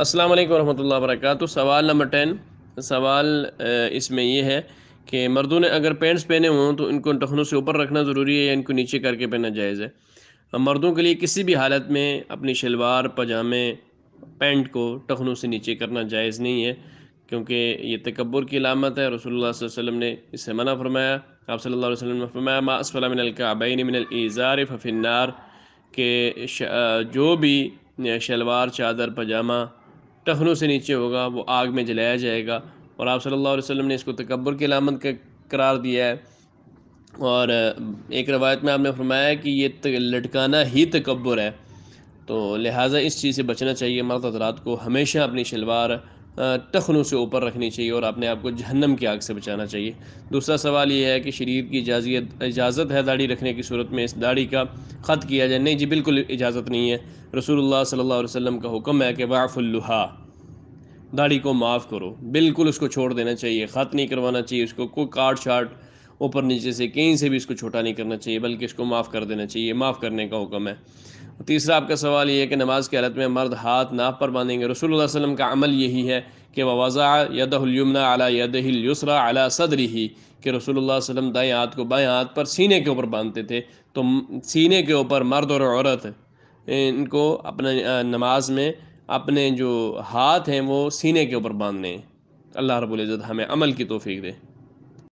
अस्सलाम वालेकुम रहमतुल्लाहि वरकत सवाल नंबर टेन सवाल इसमें यह है कि मर्दों ने अगर पैंट्स पहने हों तो इनको टखनों से ऊपर रखना ज़रूरी है या इनको नीचे करके पहनना जायज़ है मर्दों के लिए किसी भी हालत में अपनी शलवार पजामे पैंट को टखनों से नीचे करना जायज़ नहीं है क्योंकि ये तकबर की अलामत है रसोल्ला वसम ने इससे मना फरमाया आप सल्ला वसम ने फरमाया मासफ़लामिनकाबैन मिनज़ार फ़िनार के जो भी शलवार चादर पजामा टखनों से नीचे होगा वो आग में जलाया जाएगा और आप सल्लल्लाहु अलैहि वसल्लम ने इसको तकबर की अलामत का करार दिया है और एक रवायत में आपने फरमाया कि ये लटकाना ही तकबर है तो लिहाजा इस चीज़ से बचना चाहिए मर्द हजरात को हमेशा अपनी शलवार टखनों से ऊपर रखनी चाहिए और अपने आप को जहन्नम की आग से बचाना चाहिए दूसरा सवाल ये है कि शरीर की इजाज़ियत इजाज़त है दाढ़ी रखने की सूरत में इस दाढ़ी का ख़त किया जाए नहीं जी बिल्कुल इजाज़त नहीं है रसूलुल्लाह सल्लल्लाहु अलैहि वसल्लम का हुक्म है कि वाफ़ुल्लुहा दाढ़ी को माफ़ करो बिल्कुल उसको छोड़ देना चाहिए ख़त नहीं करवाना चाहिए उसको कोई काट छाट ऊपर नीचे से कहीं से भी इसको छोटा नहीं करना चाहिए बल्कि इसको माफ़ कर देना चाहिए माफ़ करने का हुक्म है तीसरा आपका सवाल ये है कि नमाज़ की हालत में मर्द हाथ नाप पर बांधेंगे रसूल वसम का अमल यही है कि वज़ा यदमना अला यदरा अला सदरी ही कि रसूल वसम दाएँ हाथ को बाएँ हाथ पर सीने के ऊपर बांधते थे तो सीने के ऊपर मर्द और औरत इनको अपने नमाज में अपने जो हाथ हैं वो सीने के ऊपर बांधने अल्लाह रबुल्ज़त हमें अमल की तोफ़ी दे